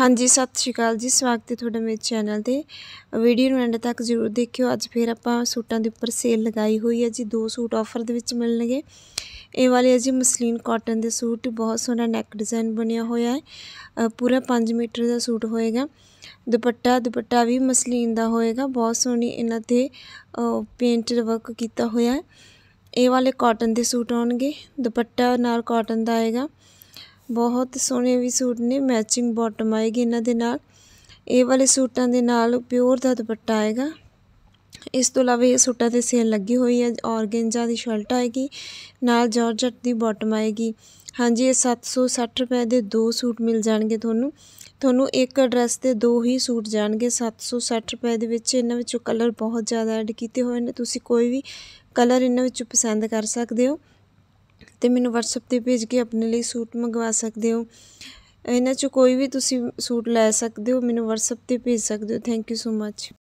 ਹਾਂਜੀ ਸਤਿ ਸ਼੍ਰੀ ਅਕਾਲ ਜੀ ਸਵਾਗਤ ਹੈ ਤੁਹਾਡਾ ਮੇਰੇ ਚੈਨਲ ਤੇ ਵੀਡੀਓ ਨੂੰ ਐਂਡ ਤੱਕ ਜ਼ਰੂਰ ਦੇਖਿਓ ਅੱਜ ਫੇਰ ਆਪਾਂ ਸੂਟਾਂ ਦੇ ਉੱਪਰ ਸੇਲ ਲਗਾਈ ਹੋਈ ਹੈ ਜੀ ਦੋ ਸੂਟ ਆਫਰ ਦੇ ਵਿੱਚ ਮਿਲਣਗੇ ਇਹ ਵਾਲੇ ਹੈ ਜੀ ਮਸਲੀਨ ਕਾਟਨ ਦੇ ਸੂਟ ਬਹੁਤ ਸੋਹਣਾ ਨੈਕ ਡਿਜ਼ਾਈਨ ਬਣਿਆ ਹੋਇਆ ਹੈ ਪੂਰਾ 5 ਮੀਟਰ ਦਾ ਸੂਟ ਹੋਏਗਾ ਦੁਪੱਟਾ ਦੁਪੱਟਾ ਵੀ ਮਸਲੀਨ ਦਾ ਹੋਏਗਾ ਬਹੁਤ ਸੋਹਣੀ ਇਹਨਾਂ ਤੇ ਪੇਂਟਡ ਵਰਕ ਕੀਤਾ ਹੋਇਆ ਹੈ ਇਹ ਵਾਲੇ ਕਾਟਨ ਦੇ ਸੂਟ ਆਉਣਗੇ ਦੁਪੱਟਾ ਨਾਲ ਕਾਟਨ ਦਾ ਆਏਗਾ ਬਹੁਤ ਸੋਹਣੇ ਵੀ ਸੂਟ ਨੇ ਮੈਚਿੰਗ ਬਾਟਮ ਆਏਗੀ ਇਹਨਾਂ ਦੇ ਨਾਲ ਇਹ ਵਾਲੇ ਸੂਟਾਂ ਦੇ ਨਾਲ ਪਿਓਰ ਦਾ ਦੁਪੱਟਾ ਆਏਗਾ ਇਸ ਤੋਂ ਇਲਾਵਾ ਇਹ ਸੂਟਾਂ ਤੇ ਸੇਲ ਲੱਗੀ ਹੋਈ ਹੈ ਔਰਗੈਂਜਾ ਦੀ ਸ਼ਰਟ ਆਏਗੀ ਨਾਲ ਜਾਰਜਟ ਦੀ ਬਾਟਮ ਆਏਗੀ ਹਾਂਜੀ ਇਹ 760 ਰੁਪਏ ਦੇ ਦੋ ਸੂਟ ਮਿਲ ਜਾਣਗੇ ਤੁਹਾਨੂੰ ਤੁਹਾਨੂੰ ਇੱਕ ਐਡਰੈਸ ਤੇ ਦੋ ਹੀ ਸੂਟ ਜਾਣਗੇ 760 ਰੁਪਏ ਦੇ ਵਿੱਚ ਇਹਨਾਂ ਵਿੱਚੋਂ ਕਲਰ ਬਹੁਤ ਜ਼ਿਆਦਾ ਐਡ ਕੀਤੇ ਹੋਏ ਨੇ ਤੁਸੀਂ ਕੋਈ ਵੀ ਕਲਰ ਇਹਨਾਂ ਵਿੱਚੋਂ ਪਸੰਦ ਕਰ ਸਕਦੇ ਹੋ ਤੇ ਮੈਨੂੰ ਵਟਸਐਪ 'ਤੇ ਭੇਜ ਕੇ ਆਪਣੇ ਲਈ ਸੂਟ ਮੰਗਵਾ ਸਕਦੇ ਹੋ ਇਹਨਾਂ 'ਚੋਂ ਕੋਈ ਵੀ ਤੁਸੀਂ ਸੂਟ ਲੈ ਸਕਦੇ ਹੋ ਮੈਨੂੰ ਵਟਸਐਪ 'ਤੇ ਭੇਜ ਸਕਦੇ ਹੋ ਥੈਂਕ ਯੂ ਸੋ ਮੱਚ